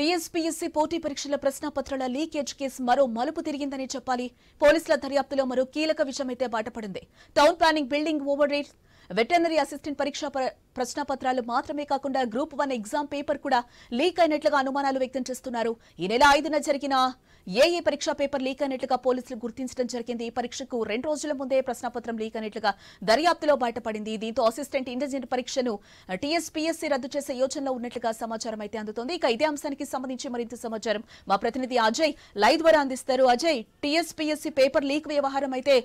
TSPSC పోటీ పరీక్షల ప్రశ్నపత్రాల leakage case మరో మలుపు తిరిగిందని చెప్పాలి పోలీసుల దర్యాప్తులో మరో కీలక విషయమైతే బాటపడింది టౌన్ ప్లానింగ్ బిల్డింగ్ ఓవర్ రేట్ వెటర్నరీ అసిస్టెంట్ పరీక్ష ప్రశ్నపత్రాలు మాత్రమే కాకుండా గ్రూప్ వన్ ఎగ్జామ్ పేపర్ కూడా లీక్ అయినట్లుగా అనుమానాలు వ్యక్తం చేస్తున్నారు ఈ నెల ఐదున జరిగిన ఏఏ పరీక్షా పేపర్ లీక్ అయినట్లుగా పోలీసులు గుర్తించడం జరిగింది ఈ పరీక్షకు రెండు రోజుల ముందే ప్రశ్నపత్రం లీక్ అయినట్లుగా దర్యాప్తులో బయటపడింది దీంతో అసిస్టెంట్ ఇంటెలిజెంట్ పరీక్షను టీఎస్పీఎస్సీ రద్దు చేసే యోచనలో ఉన్నట్లుగా సమాచారం అయితే అందుతోంది ఇక ఇదే అంశానికి సంబంధించి మరింత సమాచారం మా ప్రతినిధి అజయ్ లైవ్ ద్వారా అందిస్తారు అజయ్ టీఎస్పీఎస్సీ పేపర్ లీక్ వ్యవహారం అయితే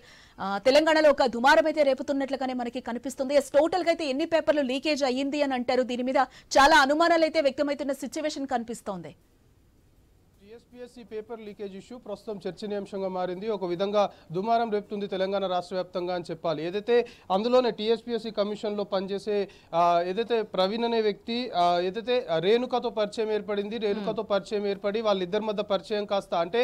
తెలంగాణలో ఒక దుమారం అయితే రేపుతున్నట్లుగానే మనకి కనిపిస్తుంది టోటల్ గా అయితే ఎన్ని పేపర్లు లీకేజ్ అయ్యింది అని అంటారు దీని మీద చాలా అనుమానాలు అయితే వ్యక్తమవుతున్న సిచ్యువేషన్ కనిపిస్తోంది యూపీఎస్సీ పేపర్ లీకేజ్ ఇష్యూ ప్రస్తుతం చర్చనీయాంశంగా మారింది ఒక విధంగా దుమారం రేపుతుంది తెలంగాణ రాష్ట్ర వ్యాప్తంగా అని చెప్పాలి ఏదైతే అందులోనే టీఎస్పీఎస్సీ కమిషన్లో పనిచేసే ఏదైతే ప్రవీణ్ అనే వ్యక్తి ఏదైతే రేణుకతో పరిచయం ఏర్పడింది రేణుకతో hmm. పరిచయం ఏర్పడి వాళ్ళిద్దరి మధ్య పరిచయం కాస్త అంటే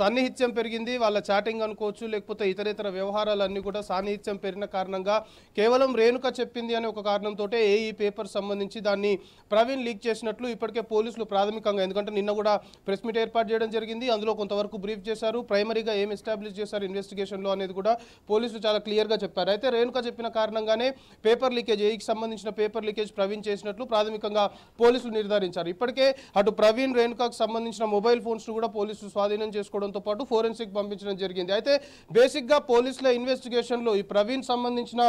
సన్నిహిత్యం పెరిగింది వాళ్ళ చాటింగ్ అనుకోవచ్చు లేకపోతే ఇతరేతర వ్యవహారాలన్నీ కూడా సాన్నిహిత్యం పెరిగిన కారణంగా కేవలం రేణుక చెప్పింది అనే ఒక కారణంతో ఏ ఈ పేపర్ సంబంధించి దాన్ని ప్రవీణ్ లీక్ చేసినట్లు ఇప్పటికే పోలీసులు ప్రాథమికంగా ఎందుకంటే నిన్న కూడా ప్రెస్ మీట్ ఏర్పాటు ఏర్పాటు చేయడం జరిగింది అందులో కొంతవరకు బ్రీఫ్ చేశారు ప్రైమరీగా ఏం ఎస్టాబ్లిష్ చేశారు ఇన్వెస్టిగేషన్లో అనేది కూడా పోలీసులు చాలా క్లియర్గా చెప్పారు అయితే రేణుక చెప్పిన కారణంగానే పేపర్ లీకేజ్ ఏకి సంబంధించిన పేపర్ లీకేజ్ ప్రవీణ్ చేసినట్లు ప్రాథమికంగా పోలీసులు నిర్ధారించారు ఇప్పటికే అటు ప్రవీణ్ రేణుకకు సంబంధించిన మొబైల్ ఫోన్స్ను కూడా పోలీసులు స్వాధీనం చేసుకోవడంతో పాటు ఫోరెన్సిక్ పంపించడం జరిగింది అయితే బేసిక్గా పోలీసుల ఇన్వెస్టిగేషన్లో ఈ ప్రవీణ్ సంబంధించిన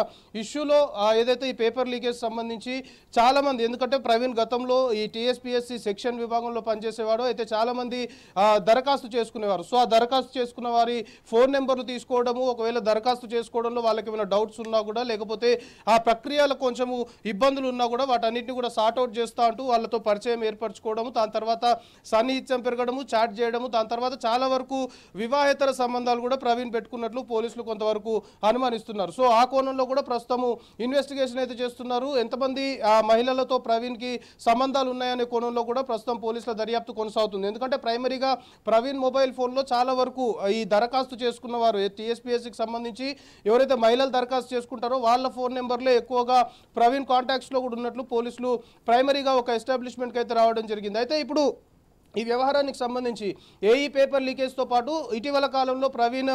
ఇష్యూలో ఏదైతే ఈ పేపర్ లీకేజ్ సంబంధించి చాలామంది ఎందుకంటే ప్రవీణ్ గతంలో ఈ టీఎస్పీఎస్సీ సెక్షన్ విభాగంలో పనిచేసేవాడు అయితే చాలామంది దరఖాస్తు చేసుకునేవారు సో ఆ దరఖాస్తు చేసుకున్న వారి ఫోన్ నెంబర్లు తీసుకోవడము ఒకవేళ దరఖాస్తు చేసుకోవడంలో వాళ్ళకి ఏమైనా డౌట్స్ ఉన్నా కూడా లేకపోతే ఆ ప్రక్రియలో కొంచెము ఇబ్బందులు ఉన్నా కూడా వాటన్నిటిని కూడా సార్ట్అవుట్ చేస్తూ అంటూ వాళ్ళతో పరిచయం ఏర్పరచుకోవడము దాని తర్వాత సన్నిహిత్యం పెరగడము చాట్ చేయడము దాని తర్వాత చాలా వరకు వివాహేతర సంబంధాలు కూడా ప్రవీణ్ పెట్టుకున్నట్లు పోలీసులు కొంతవరకు అనుమానిస్తున్నారు సో ఆ కోణంలో కూడా ప్రస్తుతము ఇన్వెస్టిగేషన్ అయితే చేస్తున్నారు ఎంతమంది ఆ మహిళలతో ప్రవీణ్కి సంబంధాలు ఉన్నాయనే కోణంలో కూడా ప్రస్తుతం పోలీసుల దర్యాప్తు కొనసాగుతుంది ఎందుకంటే ప్రైమరీ తప్పనిసరిగా ప్రవీణ్ మొబైల్ ఫోన్లో చాలా వరకు ఈ దరఖాస్తు చేసుకున్న వారు టీఎస్పీఎస్సికి సంబంధించి ఎవరైతే మహిళలు దరఖాస్తు చేసుకుంటారో వాళ్ళ ఫోన్ నెంబర్లే ఎక్కువగా ప్రవీణ్ కాంటాక్ట్స్లో కూడా ఉన్నట్లు పోలీసులు ప్రైమరీగా ఒక ఎస్టాబ్లిష్మెంట్కి అయితే రావడం జరిగింది అయితే ఇప్పుడు ఈ వ్యవహారానికి సంబంధించి ఏఈ పేపర్ లీకేజ్తో పాటు ఇటీవల కాలంలో ప్రవీణ్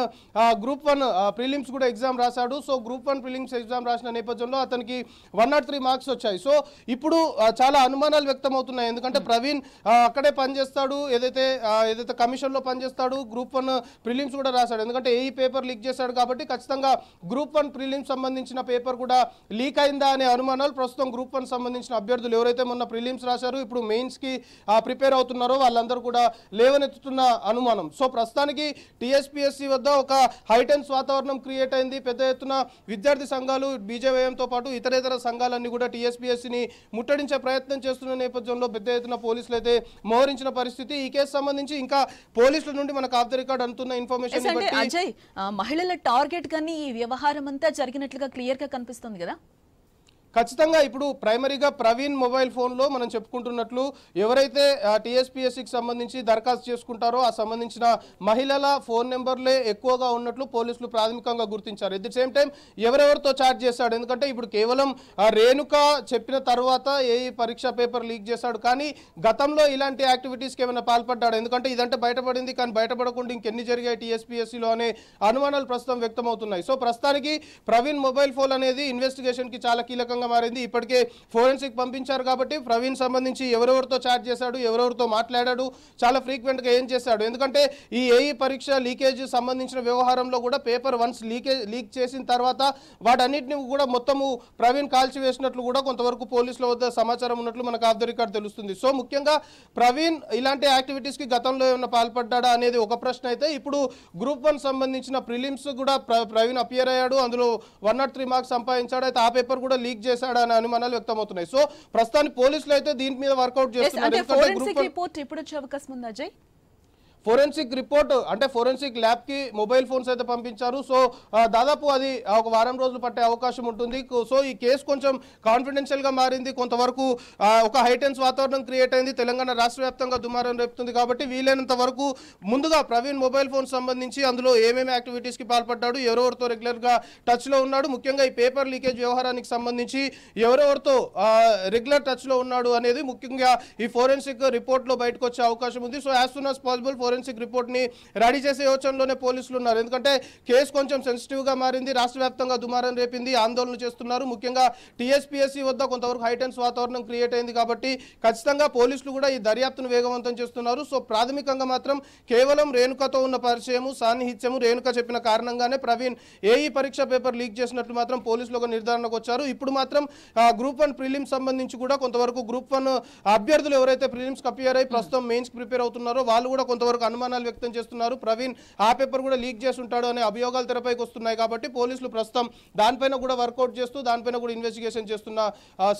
గ్రూప్ వన్ ప్రిలిమ్స్ కూడా ఎగ్జామ్ రాశాడు so group one prelims exam రాసిన నేపథ్యంలో అతనికి వన్ నాట్ త్రీ మార్క్స్ వచ్చాయి సో ఇప్పుడు చాలా అనుమానాలు వ్యక్తం అవుతున్నాయి ఎందుకంటే ప్రవీణ్ అక్కడే పనిచేస్తాడు ఏదైతే ఏదైతే కమిషన్లో పనిచేస్తాడు గ్రూప్ వన్ ప్రిలిమ్స్ కూడా రాశాడు ఎందుకంటే ఏఈ పేపర్ లీక్ చేశాడు కాబట్టి ఖచ్చితంగా గ్రూప్ వన్ ప్రిలిమ్స్ సంబంధించిన పేపర్ కూడా లీక్ అయిందా అనే అనుమానాలు ప్రస్తుతం గ్రూప్ వన్ సంబంధించిన అభ్యర్థులు ఎవరైతే మొన్న ప్రిలిమ్స్ రాశారు ఇప్పుడు మెయిన్స్కి ప్రిపేర్ అవుతున్నారో వాళ్ళందరూ కూడా లేవనెత్తుతున్న అనుమానం సో ప్రస్తుతానికి టిఎస్పిఎస్సి వద్ద ఒక హైటెన్స్ వాతావరణం క్రియేట్ అయింది పెద్ద ఎత్తున విద్యార్థి సంఘాలు బీజేవయంతో పాటు ఇతరేతర సంఘాలన్నీ కూడా టీఎస్పీఎస్సీని ముట్టడించే ప్రయత్నం చేస్తున్న నేపథ్యంలో పెద్ద ఎత్తున పోలీసులు అయితే మోహరించిన పరిస్థితి ఈ కేసు సంబంధించి ఇంకా పోలీసుల నుండి మనకు ఆఫ్ ద రికార్డ్ అంటున్న ఇన్ఫర్మేషన్ మహిళల టార్గెట్ కానీ ఈ వ్యవహారం అంతా జరిగినట్లుగా క్లియర్ గా కనిపిస్తుంది కదా ఖచ్చితంగా ఇప్పుడు ప్రైమరీగా ప్రవీణ్ మొబైల్ ఫోన్లో మనం చెప్పుకుంటున్నట్లు ఎవరైతే టీఎస్పీఎస్సికి సంబంధించి దరఖాస్తు చేసుకుంటారో ఆ సంబంధించిన మహిళల ఫోన్ నెంబర్లే ఎక్కువగా ఉన్నట్లు పోలీసులు ప్రాథమికంగా గుర్తించారు ఎట్ ది సేమ్ టైం ఎవరెవరితో చాట్ చేశాడు ఎందుకంటే ఇప్పుడు కేవలం రేణుక చెప్పిన తర్వాత ఏ పరీక్ష పేపర్ లీక్ చేశాడు కానీ గతంలో ఇలాంటి యాక్టివిటీస్కి ఏమైనా పాల్పడ్డాడు ఎందుకంటే ఇదంటే బయటపడింది కానీ బయటపడకుండా ఇంకెన్ని జరిగాయి టీఎస్పీఎస్సీలో అనే అనుమానాలు ప్రస్తుతం వ్యక్తమవుతున్నాయి సో ప్రస్తుతానికి ప్రవీణ్ మొబైల్ ఫోన్ అనేది ఇన్వెస్టిగేషన్కి చాలా కీలకంగా కీలకంగా మారింది ఇప్పటికే ఫోరెన్సిక్ పంపించారు కాబట్టి ప్రవీణ్ సంబంధించి ఎవరెవరితో చాట్ చేశాడు ఎవరెవరితో మాట్లాడాడు చాలా ఫ్రీక్వెంట్గా ఏం చేశాడు ఎందుకంటే ఈ ఏఈ పరీక్ష లీకేజ్ సంబంధించిన వ్యవహారంలో కూడా పేపర్ వన్స్ లీకేజ్ లీక్ చేసిన తర్వాత వాటన్నిటిని కూడా మొత్తము ప్రవీణ్ కాల్చివేసినట్లు కూడా కొంతవరకు పోలీసుల వద్ద సమాచారం ఉన్నట్లు మనకు ఆఫ్ ద రికార్డ్ తెలుస్తుంది సో ముఖ్యంగా ప్రవీణ్ ఇలాంటి యాక్టివిటీస్కి గతంలో ఏమైనా పాల్పడ్డా అనేది ఒక ప్రశ్న అయితే ఇప్పుడు గ్రూప్ వన్ సంబంధించిన ప్రిలిమ్స్ కూడా ప్రవీణ్ అపియర్ అయ్యాడు అందులో వన్ నాట్ త్రీ మార్క్స్ సంపాదించాడు అయితే ఆ పేపర్ కూడా లీక్ చేశాడా అని అనుమానాలు వ్యక్తమవుతున్నాయి సో ప్రస్తుతానికి పోలీసులు అయితే దీని మీద వర్కౌట్ చేస్తున్నారు ఇప్పుడు వచ్చే అవకాశం ఉందా అజయ్ ఫోరెన్సిక్ రిపోర్ట్ అంటే ఫోరెన్సిక్ ల్యాబ్కి మొబైల్ ఫోన్స్ అయితే పంపించారు సో దాదాపు అది ఒక వారం రోజులు పట్టే అవకాశం ఉంటుంది సో ఈ కేసు కొంచెం కాన్ఫిడెన్షియల్గా మారింది కొంతవరకు ఒక హైటెన్స్ వాతావరణం క్రియేట్ అయింది తెలంగాణ రాష్ట్ర వ్యాప్తంగా దుమారం రేపుతుంది కాబట్టి వీలైనంత వరకు ముందుగా ప్రవీణ్ మొబైల్ ఫోన్ సంబంధించి అందులో ఏమేమి యాక్టివిటీస్కి పాల్పడ్డాడు ఎవరెవరితో రెగ్యులర్గా టచ్లో ఉన్నాడు ముఖ్యంగా ఈ పేపర్ లీకేజ్ వ్యవహారానికి సంబంధించి ఎవరెవరితో రెగ్యులర్ టచ్లో ఉన్నాడు అనేది ముఖ్యంగా ఈ ఫోరెన్సిక్ రిపోర్ట్లో బయటకు వచ్చే అవకాశం ఉంది so as soon as possible forensic రిపోర్ట్ని రెడీ చేసే యోచనలోనే పోలీసులు ఉన్నారు ఎందుకంటే కేసు కొంచెం సెన్సిటివ్గా మారింది రాష్ట్ర వ్యాప్తంగా దుమారం రేపింది ఆందోళన చేస్తున్నారు ముఖ్యంగా టీఎస్పీఎస్సీ వద్ద కొంతవరకు హైటెన్స్ వాతావరణం క్రియేట్ అయింది కాబట్టి ఖచ్చితంగా పోలీసులు కూడా ఈ దర్యాప్తును వేగవంతం చేస్తున్నారు సో ప్రాథమికంగా మాత్రం కేవలం రేణుకతో ఉన్న పరిచయము సాన్నిహిత్యము రేణుక చెప్పిన కారణంగానే ప్రవీణ్ ఏఈ పరీక్ష పేపర్ లీక్ చేసినట్లు మాత్రం పోలీసులు ఒక నిర్ధారణకు వచ్చారు ఇప్పుడు మాత్రం గ్రూప్ వన్ ప్రిలిమ్స్ సంబంధించి కూడా కొంతవరకు గ్రూప్ వన్ అభ్యర్థులు ఎవరైతే ప్రిలిమ్స్ అపియర్ అయి ప్రస్తుతం మెయిన్స్ ప్రిపేర్ అవుతున్నారో వాళ్ళు కూడా కొంతవరకు వరకు అనుమానాలు వ్యక్తం చేస్తున్నారు ప్రవీణ్ ఆ పేపర్ కూడా లీక్ చేసి ఉంటాడు అనే అభియోగాలు తెరపైకి వస్తున్నాయి కాబట్టి పోలీసులు ప్రస్తుతం దానిపైన కూడా వర్కౌట్ చేస్తూ దానిపైన కూడా ఇన్వెస్టిగేషన్ చేస్తున్న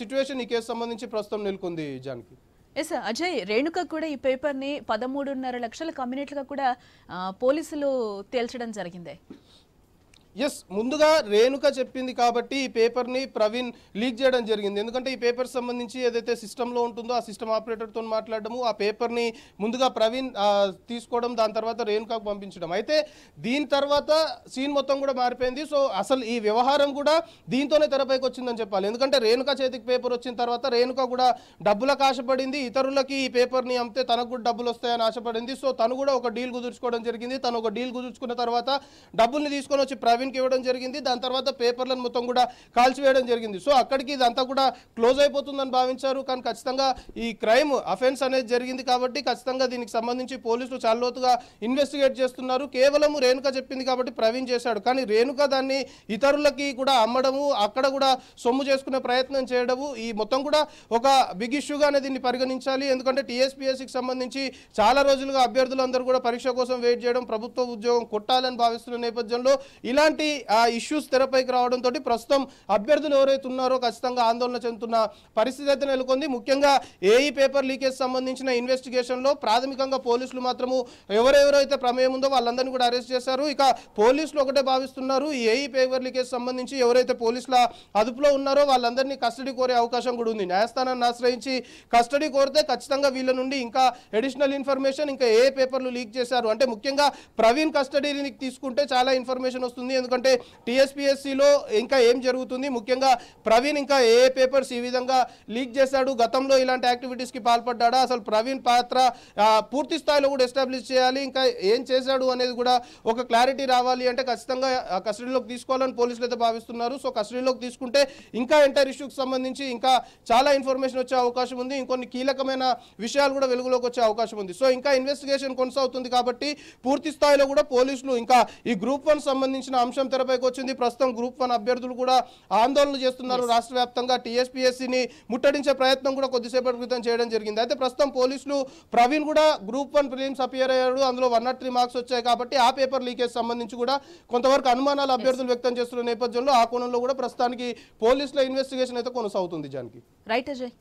సిచ్యువేషన్ ఈ కేసు సంబంధించి ప్రస్తుతం నెలకొంది జానికి ఎస్ అజయ్ రేణుక కూడా ఈ పేపర్ని పదమూడున్నర లక్షల కమ్యూనిటీగా కూడా పోలీసులు తేల్చడం జరిగిందే ఎస్ ముందుగా రేణుక చెప్పింది కాబట్టి ఈ పేపర్ని ప్రవీణ్ లీక్ చేయడం జరిగింది ఎందుకంటే ఈ పేపర్ సంబంధించి ఏదైతే సిస్టంలో ఉంటుందో ఆ సిస్టమ్ ఆపరేటర్తో మాట్లాడడము ఆ పేపర్ని ముందుగా ప్రవీణ్ తీసుకోవడం దాని తర్వాత రేణుకాకు పంపించడం అయితే దీని తర్వాత సీన్ మొత్తం కూడా మారిపోయింది సో అసలు ఈ వ్యవహారం కూడా దీంతోనే తెరపైకి వచ్చిందని చెప్పాలి ఎందుకంటే రేణుక చేతికి పేపర్ వచ్చిన తర్వాత రేణుక కూడా డబ్బులకు ఆశపడింది ఇతరులకి ఈ పేపర్ని అమ్మితే తనకు కూడా డబ్బులు వస్తాయని ఆశపడింది సో తను కూడా ఒక డీల్ కుదుర్చుకోవడం జరిగింది తను ఒక డీల్ కుదుర్చుకున్న తర్వాత డబ్బుల్ని తీసుకొని వచ్చి ప్రవీణ్ ప్రభుత్వానికి ఇవ్వడం జరిగింది దాని తర్వాత పేపర్లను మొత్తం కూడా కాల్చివేయడం జరిగింది సో అక్కడికి ఇదంతా కూడా క్లోజ్ అయిపోతుందని భావించారు కానీ ఖచ్చితంగా ఈ క్రైమ్ అఫెన్స్ అనేది జరిగింది కాబట్టి ఖచ్చితంగా దీనికి సంబంధించి పోలీసులు చాలా లోతుగా ఇన్వెస్టిగేట్ చేస్తున్నారు కేవలం రేణుక చెప్పింది కాబట్టి ప్రవీణ్ చేశాడు కానీ రేణుక దాన్ని ఇతరులకి కూడా అమ్మడము అక్కడ కూడా సొమ్ము చేసుకునే ప్రయత్నం చేయడము ఈ మొత్తం కూడా ఒక బిగ్ ఇష్యూగానే దీన్ని పరిగణించాలి ఎందుకంటే టీఎస్పీఎస్సికి సంబంధించి చాలా రోజులుగా అభ్యర్థులందరూ కూడా పరీక్ష కోసం వెయిట్ చేయడం ప్రభుత్వ ఉద్యోగం కొట్టాలని భావిస్తున్న నేపథ్యంలో ఇలా ఇలాంటి ఇష్యూస్ తెరపైకి రావడంతో ప్రస్తుతం అభ్యర్థులు ఎవరైతే ఉన్నారో ఖచ్చితంగా ఆందోళన చెందుతున్న పరిస్థితి అయితే నెలకొంది ముఖ్యంగా ఏఈ పేపర్ లీకేజ్ సంబంధించిన ఇన్వెస్టిగేషన్లో ప్రాథమికంగా పోలీసులు మాత్రము ఎవరెవరైతే ప్రమేయం ఉందో వాళ్ళందరినీ కూడా అరెస్ట్ చేశారు ఇక పోలీసులు ఒకటే భావిస్తున్నారు ఏఈ పేపర్ లీకేజ్ సంబంధించి ఎవరైతే పోలీసుల అదుపులో ఉన్నారో వాళ్ళందరినీ కస్టడీ కోరే అవకాశం కూడా ఉంది న్యాయస్థానాన్ని ఆశ్రయించి కస్టడీ కోరితే ఖచ్చితంగా వీళ్ళ నుండి ఇంకా అడిషనల్ ఇన్ఫర్మేషన్ ఇంకా ఏ పేపర్లు లీక్ చేశారు అంటే ముఖ్యంగా ప్రవీణ్ కస్టడీని తీసుకుంటే చాలా ఇన్ఫర్మేషన్ వస్తుంది ఎందుకంటే టీఎస్పీఎస్సీలో ఇంకా ఏం జరుగుతుంది ముఖ్యంగా ప్రవీణ్ ఇంకా ఏ పేపర్స్ ఈ విధంగా లీక్ చేశాడు గతంలో ఇలాంటి యాక్టివిటీస్కి పాల్పడ్డా అసలు ప్రవీణ్ పాత్ర పూర్తి స్థాయిలో కూడా ఎస్టాబ్లిష్ చేయాలి ఇంకా ఏం చేశాడు అనేది కూడా ఒక క్లారిటీ రావాలి అంటే ఖచ్చితంగా కస్టడీలోకి తీసుకోవాలని పోలీసులు అయితే భావిస్తున్నారు సో కస్టడీలోకి తీసుకుంటే ఇంకా ఎంటైర్ ఇష్యూకి సంబంధించి ఇంకా చాలా ఇన్ఫర్మేషన్ వచ్చే అవకాశం ఉంది ఇంకొన్ని కీలకమైన విషయాలు కూడా వెలుగులోకి వచ్చే అవకాశం ఉంది సో ఇంకా ఇన్వెస్టిగేషన్ కొనసాగుతుంది కాబట్టి పూర్తి స్థాయిలో కూడా పోలీసులు ఇంకా ఈ గ్రూప్ వన్ సంబంధించిన అంశం తెరపైకి వచ్చింది ప్రస్తుతం గ్రూప్ వన్ అభ్యర్థులు కూడా ఆందోళన చేస్తున్నారు రాష్ట్ర వ్యాప్తంగా టీఎస్పీఎస్సీని ముట్టడించే ప్రయత్నం కూడా కొద్దిసేపటి క్రితం చేయడం జరిగింది అయితే ప్రస్తుతం పోలీసులు ప్రవీణ్ కూడా గ్రూప్ వన్ ప్రిలిమ్స్ అపియర్ అయ్యాడు అందులో వన్ నాట్ త్రీ మార్క్స్ వచ్చాయి కాబట్టి ఆ పేపర్ లీకేజ్ సంబంధించి కూడా కొంతవరకు అనుమానాలు అభ్యర్థులు వ్యక్తం చేస్తున్న నేపథ్యంలో ఆ కోణంలో కూడా ప్రస్తుతానికి పోలీసుల ఇన్వెస్టిగేషన్ అయితే కొనసాగుతుంది జానికి రైట్ అజయ్